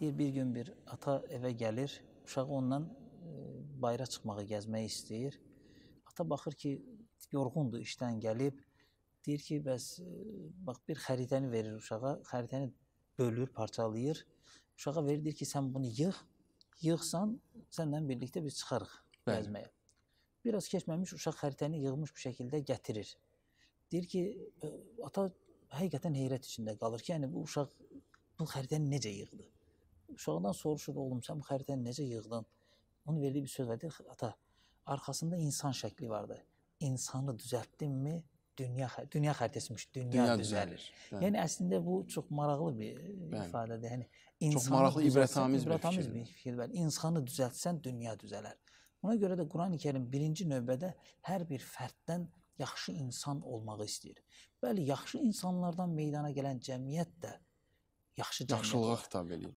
Deyir bir gün bir ata evə gəlir, uşağı ondan e, bayıra çıxmağı, gəzmək istəyir. Ata baxır ki, yorğundur, işdən gəlib. Deyir ki, bəs e, bax bir xəritəni verir uşağa, xəritəni bölür, parçalayır. Uşağa verir, deyir ki, sən bunu yığ. Yığsan, səndən birlikdə biz çıxarıq gəzməyə. Biraz keçməmiş uşaq xəritəni yığmış bu şəkildə gətirir. Deyir ki, e, ata həqiqətən heyrət içində qalır ki, yəni bu uşaq bu xəritəni necə yığdı? Uşaqdan soruşur, oğlum, sən bu xəritəni necə yığdın? Onun verdiyi bir söz var, deyir, ata, arxasında insan şəkli vardı. İnsanı düzəltdinmi? Dünya dünya xəritəsimiş, dünya, dünya düzəlir. düzəlir. Yəni əslində bu çox maraqlı bir bəli. ifadədir. Yəni insanı çox maraqlı, ibrətamiz, ibrətamiz bir fikir. Bəli, insanı düzəltsən dünya düzələr. Buna görə də Qurani-Kərim birinci növbədə hər bir fərddən yaxşı insan olmağı istəyir. Bəli, yaxşı insanlardan meydana gələn cəmiyyət də yaxşı cəmiyyət yaxşılığa xitab eləyir.